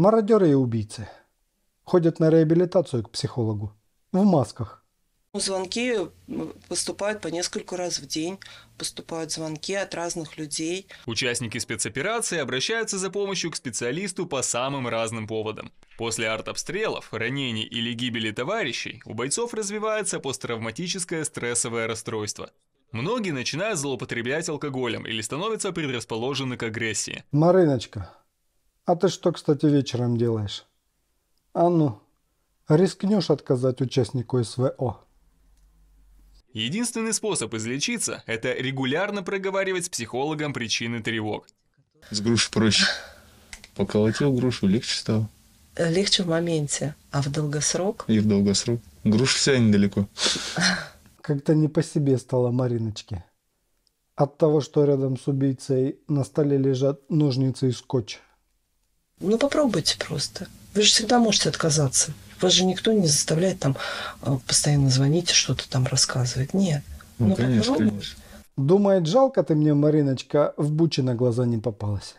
Мародеры и убийцы. Ходят на реабилитацию к психологу. В масках. Звонки поступают по несколько раз в день. Поступают звонки от разных людей. Участники спецоперации обращаются за помощью к специалисту по самым разным поводам. После артобстрелов, ранений или гибели товарищей у бойцов развивается посттравматическое стрессовое расстройство. Многие начинают злоупотреблять алкоголем или становятся предрасположены к агрессии. Мариночка, а ты что, кстати, вечером делаешь? А ну, рискнешь отказать участнику СВО? Единственный способ излечиться – это регулярно проговаривать с психологом причины тревог. С груш проще. Поколотил грушу, легче стало. Легче в моменте, а в долгосрок? И в долгосрок. Груша вся недалеко. Как-то не по себе стало Мариночке. От того, что рядом с убийцей на столе лежат ножницы и скотч. Ну, попробуйте просто. Вы же всегда можете отказаться. Вас же никто не заставляет там а, постоянно звонить, и что-то там рассказывать. Нет. Ну, ну конечно, конечно. Думает, жалко ты мне, Мариночка, в буче на глаза не попалась.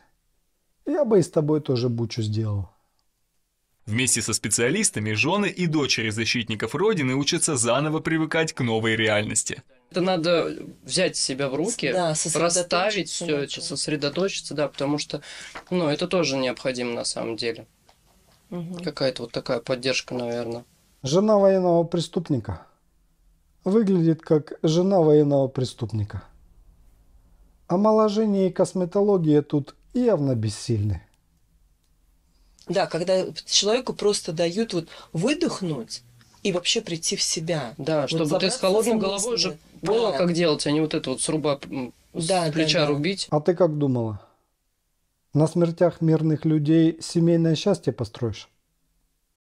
Я бы и с тобой тоже бучу сделал. Вместе со специалистами жены и дочери защитников Родины учатся заново привыкать к новой реальности – это надо взять себя в руки, да, расставить все это, сосредоточиться, да, потому что, ну, это тоже необходимо на самом деле. Угу. Какая-то вот такая поддержка, наверное. Жена военного преступника выглядит как жена военного преступника. Омоложение и косметология тут явно бессильны. Да, когда человеку просто дают вот выдохнуть, и вообще прийти в себя. Да, вот чтобы ты с холодной головой уже поняла, да. как делать, а не вот это вот сруба с да, плеча да, да. рубить. А ты как думала? На смертях мирных людей семейное счастье построишь?